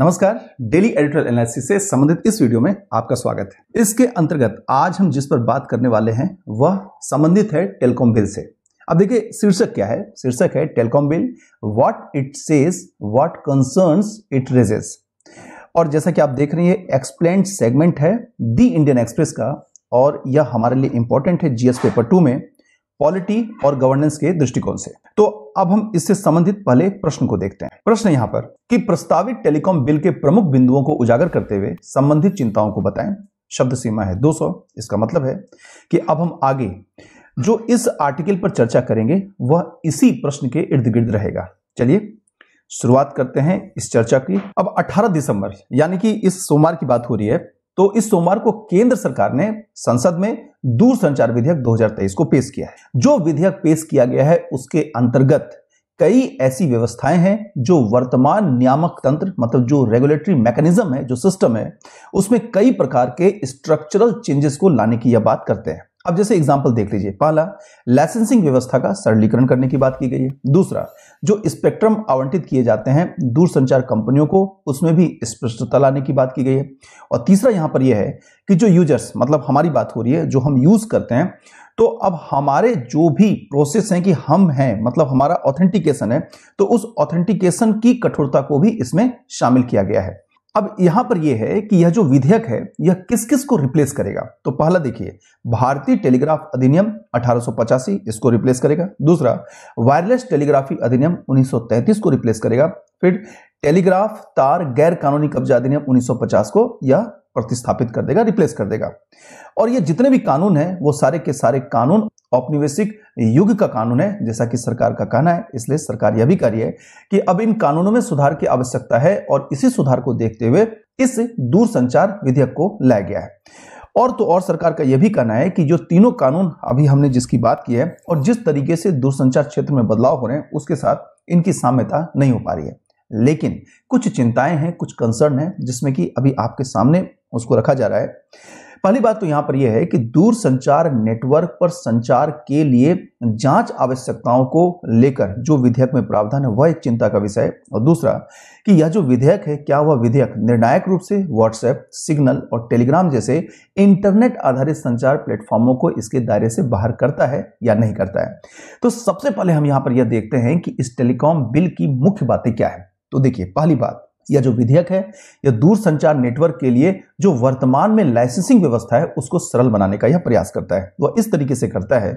नमस्कार daily editorial analysis से संबंधित इस वीडियो में आपका स्वागत है इसके अंतर्गत आज हम जिस पर बात करने वाले हैं वह संबंधित है टेलीकॉम बिल से अब देखिए शीर्षक क्या है शीर्षक है telecom bill what it says what concerns it raises और जैसा कि आप देख रहे हैं एक्सप्लेन सेगमेंट है दी इंडियन एक्सप्रेस का और यह हमारे लिए इंपॉर्टेंट है जीएस पेपर टू में पॉलिटी और गवर्नेंस के दृष्टिकोण से तो अब हम इससे संबंधित पहले प्रश्न को देखते हैं प्रश्न यहां पर कि प्रस्तावित टेलीकॉम बिल के प्रमुख बिंदुओं को उजागर करते हुए संबंधित चिंताओं को बताएं शब्द सीमा है 200 इसका मतलब है कि अब हम आगे जो इस आर्टिकल पर चर्चा करेंगे वह इसी प्रश्न के इर्द गिर्द रहेगा चलिए शुरुआत करते हैं इस चर्चा की अब 18 दिसंबर यानी कि इस सोमवार की बात हो रही है तो इस सोमवार को केंद्र सरकार ने संसद में दूरसंचार विधेयक 2023 को पेश किया है जो विधेयक पेश किया गया है उसके अंतर्गत कई ऐसी व्यवस्थाएं हैं जो वर्तमान नियामक तंत्र मतलब जो रेगुलेटरी मैकेनिज्म है जो सिस्टम है उसमें कई प्रकार के स्ट्रक्चरल चेंजेस को लाने की यह बात करते हैं अब जैसे एग्जाम्पल देख लीजिए पहला लाइसेंसिंग व्यवस्था का सरलीकरण करने की बात की गई है दूसरा जो स्पेक्ट्रम आवंटित किए जाते हैं दूरसंचार कंपनियों को उसमें भी स्पष्टता लाने की बात की गई है और तीसरा यहाँ पर यह है कि जो यूजर्स मतलब हमारी बात हो रही है जो हम यूज़ करते हैं तो अब हमारे जो भी प्रोसेस हैं कि हम हैं मतलब हमारा ऑथेंटिकेशन है तो उस ऑथेंटिकेशन की कठोरता को भी इसमें शामिल किया गया है अब यहां पर यह है कि यह जो विधेयक है यह किस किस को रिप्लेस करेगा तो पहला देखिए भारतीय टेलीग्राफ अधिनियम अठारह इसको रिप्लेस करेगा दूसरा वायरलेस टेलीग्राफी अधिनियम 1933 को रिप्लेस करेगा फिर टेलीग्राफ तार गैर कानूनी कब्जा अधिनियम 1950 को यह प्रतिस्थापित कर देगा रिप्लेस कर देगा और ये जितने भी कानून हैं वो सारे के सारे कानून औपनिवेशिक युग का कानून है जैसा कि सरकार का कहना है इसलिए सरकार यह भी कह रही है कि अब इन कानूनों में सुधार की आवश्यकता है और इसी सुधार को देखते हुए इस दूरसंचार विधेयक को लाया गया है और तो और सरकार का यह भी कहना है कि जो तीनों कानून अभी हमने जिसकी बात की है और जिस तरीके से दूरसंचार क्षेत्र में बदलाव हो रहे हैं उसके साथ इनकी साम्यता नहीं हो पा रही है लेकिन कुछ चिंताएं हैं कुछ कंसर्न है जिसमें कि अभी आपके सामने उसको रखा जा रहा है पहली बात तो यहां पर यह है कि दूर संचार नेटवर्क पर संचार के लिए जांच आवश्यकताओं को लेकर जो विधेयक में प्रावधान है वह एक चिंता का विषय है और दूसरा कि यह जो विधेयक है क्या वह विधेयक निर्णायक रूप से व्हाट्सएप सिग्नल और टेलीग्राम जैसे इंटरनेट आधारित संचार प्लेटफॉर्मों को इसके दायरे से बाहर करता है या नहीं करता है तो सबसे पहले हम यहां पर यह देखते हैं कि इस टेलीकॉम बिल की मुख्य बातें क्या है तो देखिए पहली बात यह जो विधेयक है यह दूरसंचार नेटवर्क के लिए जो वर्तमान में लाइसेंसिंग व्यवस्था है उसको सरल बनाने का यह प्रयास करता है वह इस तरीके से करता है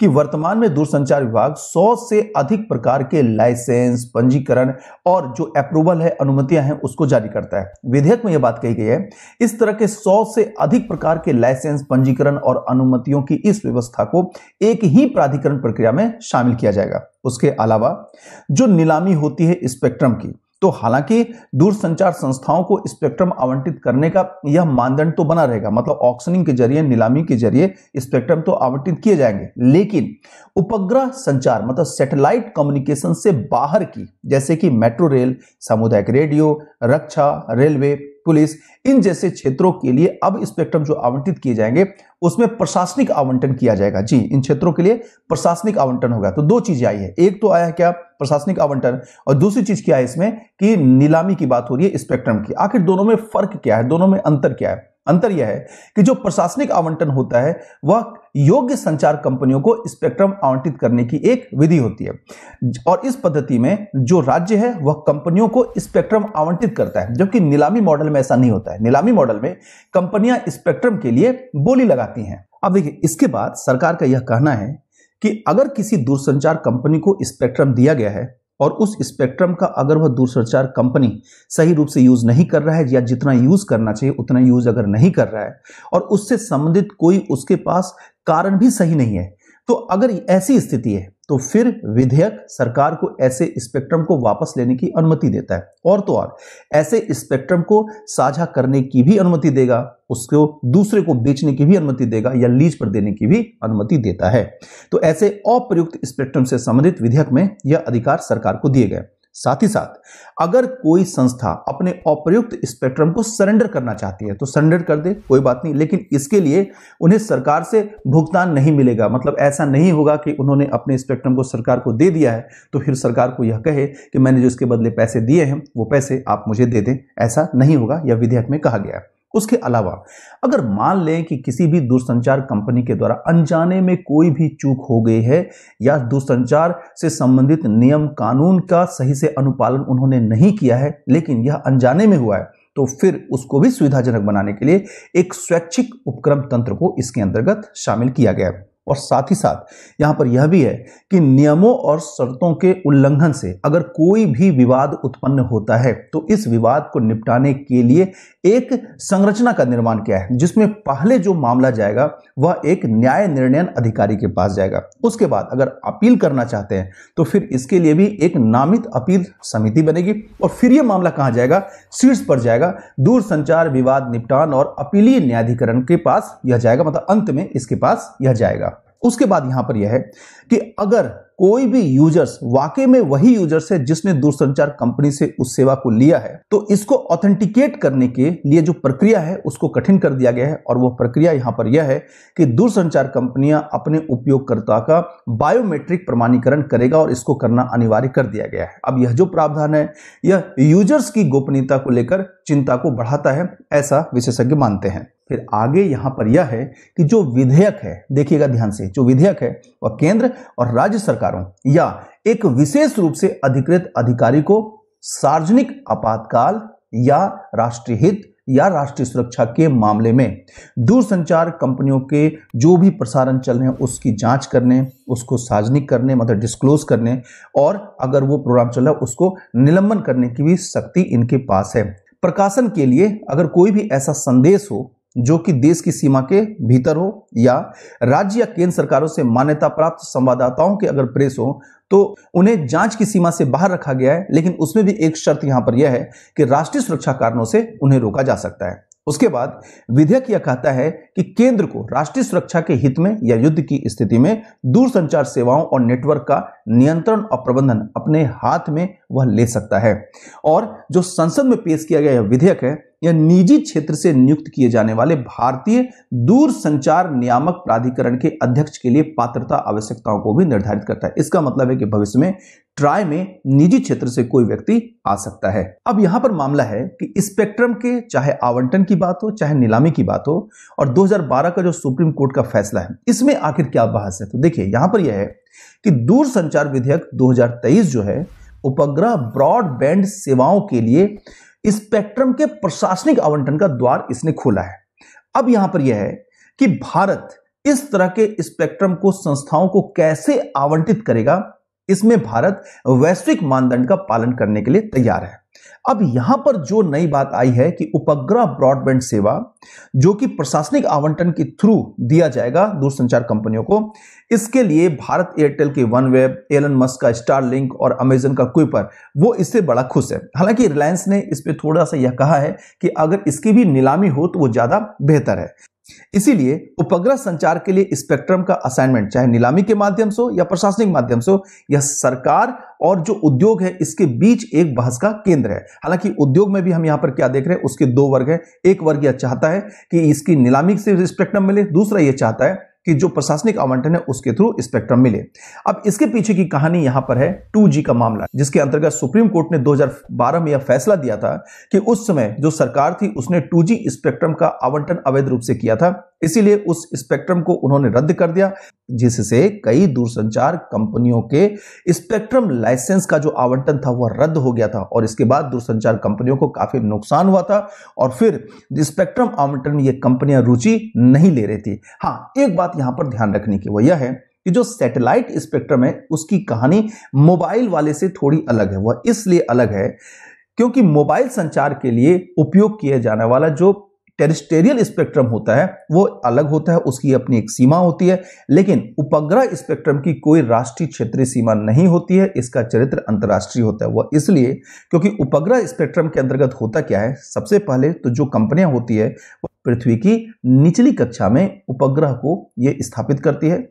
कि वर्तमान में दूरसंचार विभाग 100 से अधिक प्रकार के लाइसेंस पंजीकरण और जो अप्रूवल है अनुमतियां हैं उसको जारी करता है विधेयक में यह बात कही गई है इस तरह के सौ से अधिक प्रकार के लाइसेंस पंजीकरण और अनुमतियों की इस व्यवस्था को एक ही प्राधिकरण प्रक्रिया में शामिल किया जाएगा उसके अलावा जो नीलामी होती है स्पेक्ट्रम की तो हालांकि दूरसंचार संस्थाओं को स्पेक्ट्रम आवंटित करने का यह मानदंड तो बना रहेगा मतलब ऑक्शनिंग के जरिए नीलामी के जरिए स्पेक्ट्रम तो आवंटित किए जाएंगे लेकिन उपग्रह संचार मतलब सैटेलाइट कम्युनिकेशन से बाहर की जैसे कि मेट्रो रेल सामुदायिक रेडियो रक्षा रेलवे पुलिस इन जैसे क्षेत्रों के लिए अब स्पेक्ट्रम जो आवंटित किए जाएंगे उसमें प्रशासनिक आवंटन किया जाएगा जी इन क्षेत्रों के लिए प्रशासनिक आवंटन होगा तो दो चीजें आई है एक तो आया क्या प्रशासनिक आवंटन और दूसरी चीज क्या है इसमें कि नीलामी की बात हो रही है स्पेक्ट्रम की आखिर दोनों में फर्क क्या है दोनों में अंतर क्या है अंतर यह है कि जो प्रशासनिक आवंटन होता है वह योग्य संचार कंपनियों को स्पेक्ट्रम आवंटित करने की एक विधि होती है और इस पद्धति में जो राज्य है वह कंपनियों को स्पेक्ट्रम आवंटित करता है जबकि नीलामी मॉडल में ऐसा नहीं होता है नीलामी मॉडल में कंपनियां स्पेक्ट्रम के लिए बोली लगाती हैं अब देखिए इसके बाद सरकार का यह कहना है कि अगर किसी दूरसंचार कंपनी को स्पेक्ट्रम दिया गया है और उस स्पेक्ट्रम का अगर वह दूरसंचार कंपनी सही रूप से यूज़ नहीं कर रहा है या जितना यूज़ करना चाहिए उतना यूज़ अगर नहीं कर रहा है और उससे संबंधित कोई उसके पास कारण भी सही नहीं है तो अगर ऐसी स्थिति है तो फिर विधेयक सरकार को ऐसे स्पेक्ट्रम को वापस लेने की अनुमति देता है और तो और ऐसे स्पेक्ट्रम को साझा करने की भी अनुमति देगा उसको दूसरे को बेचने की भी अनुमति देगा या लीज पर देने की भी अनुमति देता है तो ऐसे अप्रयुक्त स्पेक्ट्रम से संबंधित विधेयक में यह अधिकार सरकार को दिए गए साथ ही साथ अगर कोई संस्था अपने अप्रयुक्त स्पेक्ट्रम को सरेंडर करना चाहती है तो सरेंडर कर दे कोई बात नहीं लेकिन इसके लिए उन्हें सरकार से भुगतान नहीं मिलेगा मतलब ऐसा नहीं होगा कि उन्होंने अपने स्पेक्ट्रम को सरकार को दे दिया है तो फिर सरकार को यह कहे कि मैंने जो इसके बदले पैसे दिए हैं वो पैसे आप मुझे दे दें ऐसा नहीं होगा यह विधेयक में कहा गया है उसके अलावा अगर मान लें कि किसी भी दूरसंचार कंपनी के द्वारा अनजाने में कोई भी चूक हो गई है या दूरसंचार से संबंधित नियम कानून का सही से अनुपालन उन्होंने नहीं किया है लेकिन यह अनजाने में हुआ है तो फिर उसको भी सुविधाजनक बनाने के लिए एक स्वैच्छिक उपक्रम तंत्र को इसके अंतर्गत शामिल किया गया है और साथ ही साथ यहाँ पर यह भी है कि नियमों और शर्तों के उल्लंघन से अगर कोई भी विवाद उत्पन्न होता है तो इस विवाद को निपटाने के लिए एक संरचना का निर्माण किया है जिसमें पहले जो मामला जाएगा वह एक न्याय निर्णयन अधिकारी के पास जाएगा उसके बाद अगर अपील करना चाहते हैं तो फिर इसके लिए भी एक नामित अपील समिति बनेगी और फिर यह मामला कहाँ जाएगा शीर्ष पर जाएगा दूरसंचार विवाद निपटान और अपीलीय न्यायाधिकरण के पास यह जाएगा मतलब अंत में इसके पास यह जाएगा उसके बाद यहां पर यह है कि अगर कोई भी यूजर्स वाकई में वही यूजर्स है जिसने दूरसंचार कंपनी से उस सेवा को लिया है तो इसको ऑथेंटिकेट करने के लिए जो प्रक्रिया है उसको कठिन कर दिया गया है और वो प्रक्रिया यहां पर यह है कि दूरसंचार कंपनियां अपने उपयोगकर्ता का बायोमेट्रिक प्रमाणीकरण करेगा और इसको करना अनिवार्य कर दिया गया है अब यह जो प्रावधान है यह यूजर्स की गोपनीयता को लेकर चिंता को बढ़ाता है ऐसा विशेषज्ञ मानते हैं फिर आगे यहां पर यह है कि जो विधेयक है देखिएगा ध्यान से जो विधेयक है वह केंद्र और राज्य सरकारों या एक विशेष रूप से अधिकृत अधिकारी को सार्वजनिक आपातकाल या राष्ट्रीय हित या राष्ट्रीय सुरक्षा के मामले में दूरसंचार कंपनियों के जो भी प्रसारण चल रहे हैं उसकी जांच करने उसको सार्वजनिक करने मतलब डिस्क्लोज करने और अगर वो प्रोग्राम चल रहा है उसको निलंबन करने की भी शक्ति इनके पास है प्रकाशन के लिए अगर कोई भी ऐसा संदेश हो जो कि देश की सीमा के भीतर हो या राज्य या केंद्र सरकारों से मान्यता प्राप्त संवाददाताओं के अगर प्रेस हो तो उन्हें जांच की सीमा से बाहर रखा गया है लेकिन उसमें भी एक शर्त यहां पर यह है कि राष्ट्रीय सुरक्षा कारणों से उन्हें रोका जा सकता है उसके बाद विधेयक यह कहता है कि केंद्र को राष्ट्रीय सुरक्षा के हित में या युद्ध की स्थिति में दूरसंचार सेवाओं और नेटवर्क का नियंत्रण और प्रबंधन अपने हाथ में वह ले सकता है और जो संसद में पेश किया गया यह विधेयक है या निजी क्षेत्र से नियुक्त किए जाने वाले भारतीय दूर संचार नियामक प्राधिकरण के अध्यक्ष के लिए पात्रता आवश्यकताओं को भी निर्धारित करता है इसका मतलब है कि भविष्य में ट्राय में निजी क्षेत्र से कोई व्यक्ति आ सकता है अब यहां पर मामला है कि स्पेक्ट्रम के चाहे आवंटन की बात हो चाहे नीलामी की बात हो और 2012 का जो सुप्रीम कोर्ट का फैसला है इसमें आखिर क्या बहस है तो देखिए यहां पर यह है कि दूर संचार विधेयक 2023 जो है उपग्रह ब्रॉडबैंड सेवाओं के लिए स्पेक्ट्रम के प्रशासनिक आवंटन का द्वार इसने खोला है अब यहां पर यह है कि भारत इस तरह के स्पेक्ट्रम को संस्थाओं को कैसे आवंटित करेगा इसमें भारत वैश्विक मानदंड का पालन करने के लिए तैयार है अब यहां पर जो नई बात आई है कि उपग्रह ब्रॉडबैंड सेवा जो कि प्रशासनिक आवंटन के थ्रू दिया जाएगा दूरसंचार कंपनियों को इसके लिए भारत एयरटेल के वन वेब एलन मस्क का स्टार लिंक और अमेजन का क्विपर वो इससे बड़ा खुश है हालांकि रिलायंस ने इस पर थोड़ा सा यह कहा है कि अगर इसकी भी नीलामी हो तो वो ज्यादा बेहतर है इसीलिए उपग्रह संचार के लिए स्पेक्ट्रम का असाइनमेंट चाहे नीलामी के माध्यम से हो या प्रशासनिक माध्यम से हो या सरकार और जो उद्योग है इसके बीच एक बहस का केंद्र है हालांकि उद्योग में भी हम यहां पर क्या देख रहे हैं उसके दो वर्ग है एक वर्ग यह चाहता है कि इसकी नीलामी से स्पेक्ट्रम मिले दूसरा यह चाहता है कि जो प्रशासनिक आवंटन है उसके थ्रू स्पेक्ट्रम मिले अब इसके पीछे की कहानी यहां पर है टू का मामला जिसके अंतर्गत सुप्रीम कोर्ट ने 2012 में यह फैसला दिया था कि उस समय जो सरकार थी उसने टू स्पेक्ट्रम का आवंटन अवैध रूप से किया था इसीलिए उस स्पेक्ट्रम को उन्होंने रद्द कर दिया जिससे कई दूरसंचार कंपनियों के स्पेक्ट्रम लाइसेंस का जो आवंटन था वह रद्द हो गया था और इसके बाद दूरसंचार कंपनियों को काफी नुकसान हुआ था और फिर स्पेक्ट्रम आवंटन में ये कंपनियां रुचि नहीं ले रही थी हाँ एक बात यहां पर ध्यान रखने की वह यह है कि जो सैटेलाइट स्पेक्ट्रम है उसकी कहानी मोबाइल वाले से थोड़ी अलग है वह इसलिए अलग है क्योंकि मोबाइल संचार के लिए उपयोग किया जाने वाला जो टेरिस्टेरियल स्पेक्ट्रम होता है वो अलग होता है उसकी अपनी एक सीमा होती है लेकिन उपग्रह स्पेक्ट्रम की कोई राष्ट्रीय क्षेत्रीय सीमा नहीं होती है इसका चरित्र अंतर्राष्ट्रीय होता है वह इसलिए क्योंकि उपग्रह स्पेक्ट्रम के अंतर्गत होता क्या है सबसे पहले तो जो कंपनियां होती है वो पृथ्वी की निचली कक्षा में उपग्रह को ये स्थापित करती है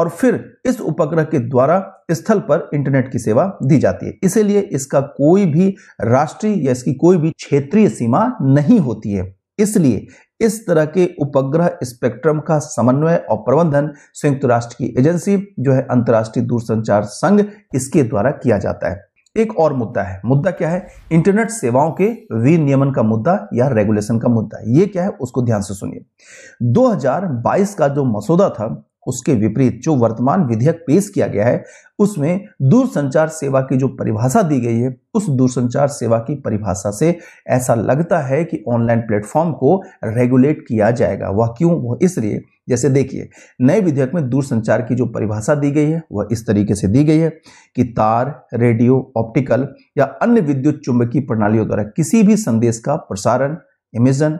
और फिर इस उपग्रह के द्वारा स्थल पर इंटरनेट की सेवा दी जाती है इसीलिए इसका कोई भी राष्ट्रीय या इसकी कोई भी क्षेत्रीय सीमा नहीं होती है इसलिए इस तरह के उपग्रह स्पेक्ट्रम का समन्वय और प्रबंधन संयुक्त राष्ट्र की एजेंसी जो है अंतर्राष्ट्रीय दूरसंचार संघ इसके द्वारा किया जाता है एक और मुद्दा है मुद्दा क्या है इंटरनेट सेवाओं के विनियमन का मुद्दा या रेगुलेशन का मुद्दा ये क्या है उसको ध्यान से सुनिए 2022 का जो मसौदा था उसके विपरीत जो वर्तमान विधेयक पेश किया गया है उसमें दूरसंचार सेवा की जो परिभाषा दी गई है उस दूरसंचार सेवा की परिभाषा से ऐसा लगता है कि ऑनलाइन प्लेटफॉर्म को रेगुलेट किया जाएगा वह क्यों वह इसलिए जैसे देखिए नए विधेयक में दूरसंचार की जो परिभाषा दी गई है वह इस तरीके से दी गई है कि तार रेडियो ऑप्टिकल या अन्य विद्युत चुंबकीय प्रणालियों द्वारा किसी भी संदेश का प्रसारण इमेजन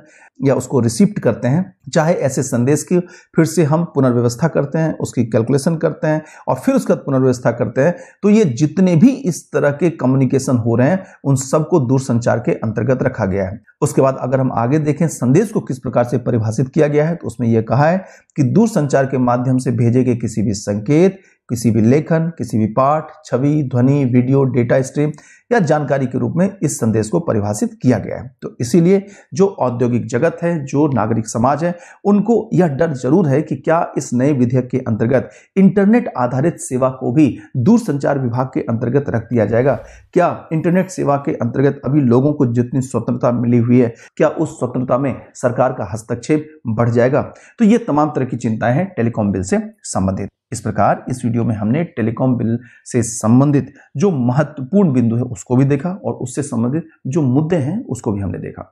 या उसको रिसिप्ट करते हैं चाहे ऐसे संदेश की फिर से हम पुनर्व्यवस्था करते हैं उसकी कैलकुलेशन करते हैं और फिर उसका पुनर्व्यवस्था करते हैं तो ये जितने भी इस तरह के कम्युनिकेशन हो रहे हैं उन सबको दूरसंचार के अंतर्गत रखा गया है उसके बाद अगर हम आगे देखें संदेश को किस प्रकार से परिभाषित किया गया है तो उसमें यह कहा है कि दूरसंचार के माध्यम से भेजे गए किसी भी संकेत किसी भी लेखन किसी भी पाठ छवि ध्वनि वीडियो डेटा स्ट्रीम या जानकारी के रूप में इस संदेश को परिभाषित किया गया है तो इसीलिए जो औद्योगिक जगत है जो नागरिक समाज है उनको यह डर जरूर है कि क्या इस नए विधेयक के अंतर्गत इंटरनेट आधारित सेवा को भी दूरसंचार विभाग के अंतर्गत रख दिया जाएगा क्या इंटरनेट सेवा के अंतर्गत अभी लोगों को जितनी स्वतंत्रता मिली हुई है क्या उस स्वतंत्रता में सरकार का हस्तक्षेप बढ़ जाएगा तो ये तमाम तरह की चिंताएं हैं टेलीकॉम बिल से संबंधित इस प्रकार इस वीडियो में हमने टेलीकॉम बिल से संबंधित जो महत्वपूर्ण बिंदु है उसको भी देखा और उससे संबंधित जो मुद्दे हैं उसको भी हमने देखा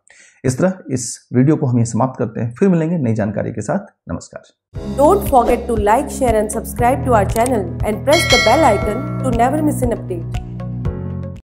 इस तरह इस वीडियो को हम ये समाप्त करते हैं फिर मिलेंगे नई जानकारी के साथ नमस्कार don't forget to like share and subscribe to our channel and press the bell icon to never miss an update